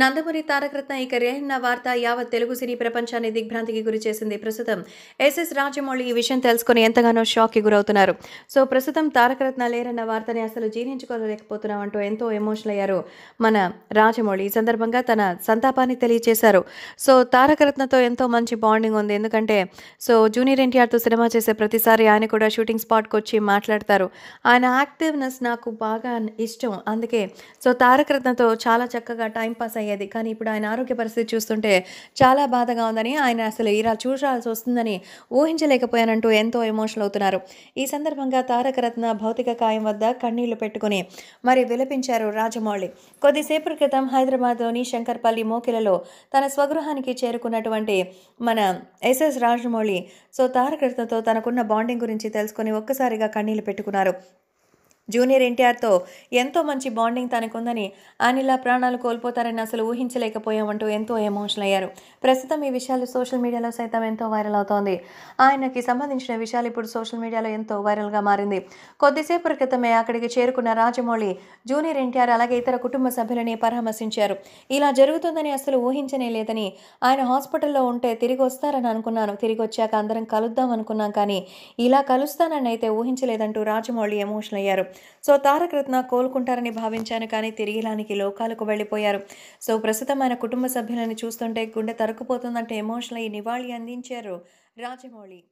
నందమూరి తారకరత్న ఈ కెరీర్న వార్త యావత్ తెలుగు సినీ ప్రపంచాన్ని దిగ్భ్రాంతికి గురి చేసింది ప్రస్తుతం ఎస్ఎస్ రాజమౌళి ఈ విషయం తెలుసుకుని ఎంతగానో షాక్ కి గురవుతున్నారు సో ప్రస్తుతం తారకరత్న లేరన్న వార్తని అసలు జీర్ణించుకోలేకపోతున్నాం అంటూ ఎంతో ఎమోషనల్ అయ్యారు మన రాజమౌళి ఈ సందర్భంగా తన సంతాపాన్ని తెలియజేశారు సో తారకరత్నతో ఎంతో మంచి బాండింగ్ ఉంది ఎందుకంటే సో జూనియర్ ఎన్టీఆర్తో సినిమా చేసే ప్రతిసారి ఆయన కూడా షూటింగ్ స్పాట్కి వచ్చి మాట్లాడతారు ఆయన యాక్టివ్నెస్ నాకు బాగా ఇష్టం అందుకే సో తారకరత్నతో చాలా చక్కగా టైంపాస్ అయ్యి అయ్యేది కానీ ఇప్పుడు ఆయన ఆరోగ్య పరిస్థితి చూస్తుంటే చాలా బాధగా ఉందని ఆయన అసలు ఇలా చూడాల్సి వస్తుందని ఊహించలేకపోయానంటూ ఎంతో ఎమోషనల్ అవుతున్నారు ఈ సందర్భంగా తారకరత్న భౌతిక కాయం వద్ద కన్నీళ్లు పెట్టుకుని మరి విలపించారు రాజమౌళి కొద్దిసేపు క్రితం హైదరాబాద్లోని శంకర్పల్లి మోకిలలో తన స్వగృహానికి చేరుకున్నటువంటి మన ఎస్ఎస్ రాజమౌళి సో తారకరత్నతో తనకున్న బాండింగ్ గురించి తెలుసుకొని ఒక్కసారిగా కన్నీళ్లు పెట్టుకున్నారు జూనియర్ ఎన్టీఆర్తో ఎంతో మంచి బాండింగ్ తనకుందని అనిలా ప్రాణాలు కోల్పోతారని అసలు ఊహించలేకపోయామంటూ ఎంతో ఎమోషనల్ అయ్యారు ప్రస్తుతం ఈ విషయాలు సోషల్ మీడియాలో సైతం ఎంతో వైరల్ అవుతోంది ఆయనకి సంబంధించిన విషయాలు ఇప్పుడు సోషల్ మీడియాలో ఎంతో వైరల్గా మారింది కొద్దిసేపు క్రితమే అక్కడికి చేరుకున్న రాజమౌళి జూనియర్ ఎన్టీఆర్ అలాగే ఇతర కుటుంబ సభ్యులని పరామర్శించారు ఇలా జరుగుతుందని అసలు ఊహించనే లేదని ఆయన హాస్పిటల్లో ఉంటే తిరిగి వస్తారని అనుకున్నాను తిరిగి వచ్చాక అందరం కలుద్దాం అనుకున్నాం కానీ ఇలా కలుస్తానని అయితే ఊహించలేదంటూ రాజమౌళి ఎమోషనల్ అయ్యారు సో తారక రత్న కోలుకుంటారని భావించాను కానీ తిరిగిలానికి లోకాలకు వెళ్ళిపోయారు సో ప్రస్తుతం ఆయన కుటుంబ సభ్యులను చూస్తుంటే గుండె తరుకుపోతుందంటే ఎమోషనల్ ఈ నివాళి అందించారు రాజమౌళి